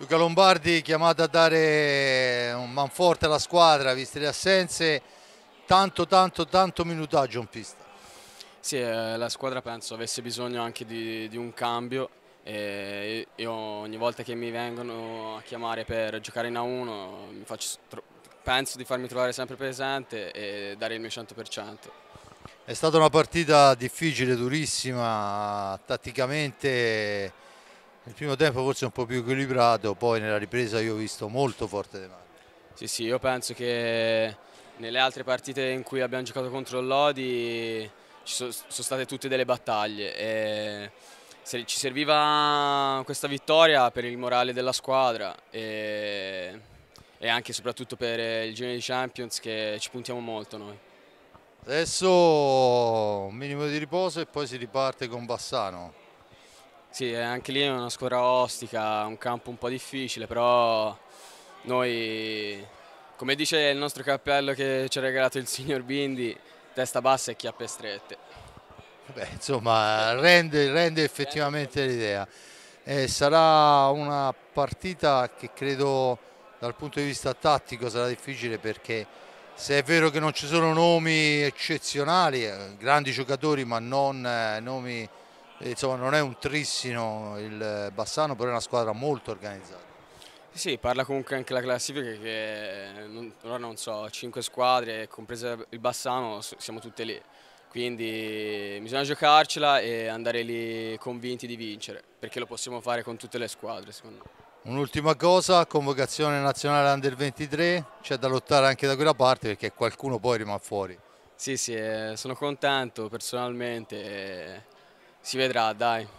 Luca Lombardi chiamato a dare un manforte alla squadra, viste le assenze, tanto tanto tanto minutaggio in pista. Sì, eh, la squadra penso avesse bisogno anche di, di un cambio e io ogni volta che mi vengono a chiamare per giocare in A1 faccio, penso di farmi trovare sempre presente e dare il mio 100%. È stata una partita difficile, durissima, tatticamente il primo tempo forse un po' più equilibrato, poi nella ripresa io ho visto molto forte De Mario. Sì, sì, io penso che nelle altre partite in cui abbiamo giocato contro l'Odi ci sono state tutte delle battaglie e ci serviva questa vittoria per il morale della squadra e, e anche e soprattutto per il Giro di Champions che ci puntiamo molto noi. Adesso un minimo di riposo e poi si riparte con Bassano. Sì, eh, anche lì è una squadra ostica, un campo un po' difficile, però noi, come dice il nostro cappello che ci ha regalato il signor Bindi, testa bassa e chiappe strette. Beh, insomma, rende, rende effettivamente l'idea. Eh, sarà una partita che credo dal punto di vista tattico sarà difficile perché se è vero che non ci sono nomi eccezionali, eh, grandi giocatori ma non eh, nomi eh, insomma non è un trissino il Bassano però è una squadra molto organizzata sì, parla comunque anche la classifica che eh, non, ora non so, 5 squadre, compresa il Bassano, siamo tutte lì. Quindi bisogna giocarcela e andare lì convinti di vincere, perché lo possiamo fare con tutte le squadre secondo me. Un'ultima cosa, convocazione nazionale Under 23, c'è da lottare anche da quella parte perché qualcuno poi rimane fuori. Sì, sì, eh, sono contento personalmente. Si vedrà, dai.